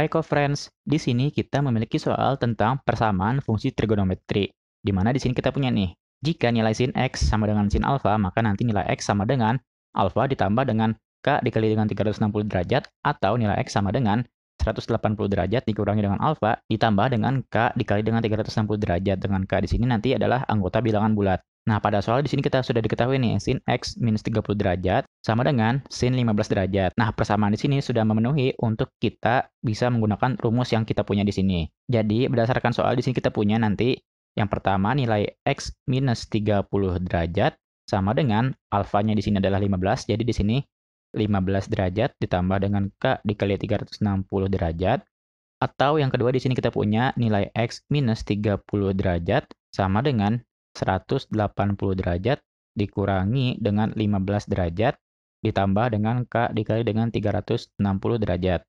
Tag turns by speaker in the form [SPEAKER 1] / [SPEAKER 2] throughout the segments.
[SPEAKER 1] Hai co-friends, di sini kita memiliki soal tentang persamaan fungsi trigonometri, di mana di sini kita punya nih, jika nilai sin x sama dengan sin alfa, maka nanti nilai x sama dengan alfa ditambah dengan k dikali dengan 360 derajat, atau nilai x sama dengan 180 derajat dikurangi dengan alfa ditambah dengan k dikali dengan 360 derajat dengan k di sini nanti adalah anggota bilangan bulat. Nah, pada soal di sini kita sudah diketahui nih, sin x minus 30 derajat sama dengan sin 15 derajat. Nah, persamaan di sini sudah memenuhi untuk kita bisa menggunakan rumus yang kita punya di sini. Jadi, berdasarkan soal di sini kita punya nanti yang pertama nilai x minus 30 derajat sama dengan alfanya di sini adalah 15. Jadi di sini 15 derajat ditambah dengan k dikali 360 derajat. Atau yang kedua di sini kita punya nilai x minus 30 derajat sama dengan 180 derajat dikurangi dengan 15 derajat ditambah dengan K dikali dengan 360 derajat.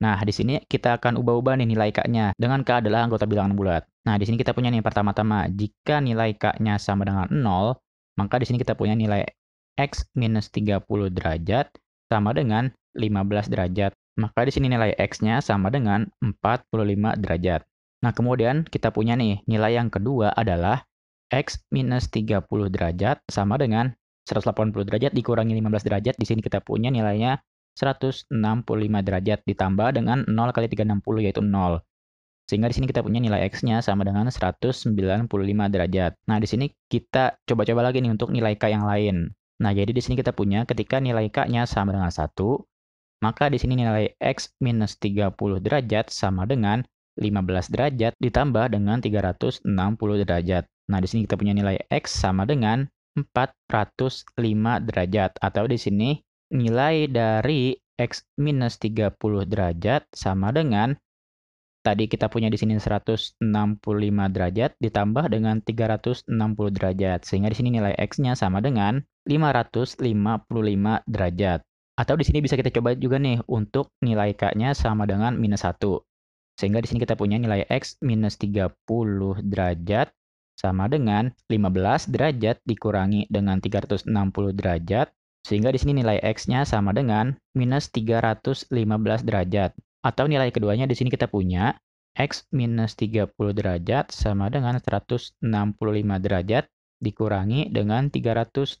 [SPEAKER 1] Nah, di sini kita akan ubah-ubah nih nilai K-nya. Dengan K adalah anggota bilangan bulat. Nah, di sini kita punya nih pertama-tama, jika nilai K-nya sama dengan 0, maka di sini kita punya nilai X minus 30 derajat sama dengan 15 derajat. Maka di sini nilai X-nya sama dengan 45 derajat. Nah, kemudian kita punya nih, nilai yang kedua adalah X minus 30 derajat sama dengan 180 derajat dikurangi 15 derajat. Di sini kita punya nilainya 165 derajat ditambah dengan 0 kali 360 yaitu 0. Sehingga di sini kita punya nilai X-nya sama dengan 195 derajat. Nah, di sini kita coba-coba lagi nih untuk nilai K yang lain. Nah, jadi di sini kita punya ketika nilai K-nya sama dengan 1, maka di sini nilai X minus 30 derajat sama dengan 15 derajat ditambah dengan 360 derajat. Nah, di sini kita punya nilai X sama dengan 405 derajat. Atau di sini nilai dari X minus 30 derajat sama dengan tadi kita punya di sini 165 derajat ditambah dengan 360 derajat. Sehingga di sini nilai X-nya sama dengan 555 derajat. Atau di sini bisa kita coba juga nih untuk nilai K-nya sama dengan minus 1. Sehingga di sini kita punya nilai X minus 30 derajat sama dengan 15 derajat dikurangi dengan 360 derajat, sehingga di sini nilai X-nya sama dengan minus 315 derajat. Atau nilai keduanya di sini kita punya X minus 30 derajat sama dengan 165 derajat dikurangi dengan 360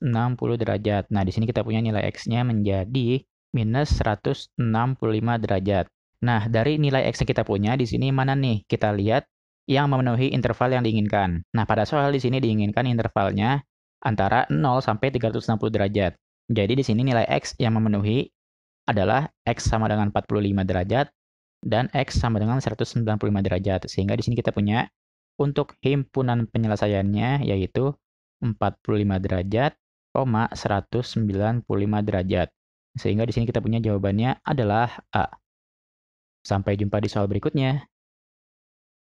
[SPEAKER 1] derajat. Nah, di sini kita punya nilai X-nya menjadi minus 165 derajat. Nah, dari nilai X yang kita punya, di sini mana nih? Kita lihat yang memenuhi interval yang diinginkan. Nah, pada soal di sini diinginkan intervalnya antara 0 sampai 360 derajat. Jadi di sini nilai X yang memenuhi adalah X sama dengan 45 derajat dan X sama dengan 195 derajat. Sehingga di sini kita punya untuk himpunan penyelesaiannya yaitu 45 derajat, 195 derajat. Sehingga di sini kita punya jawabannya adalah A. Sampai jumpa di soal berikutnya.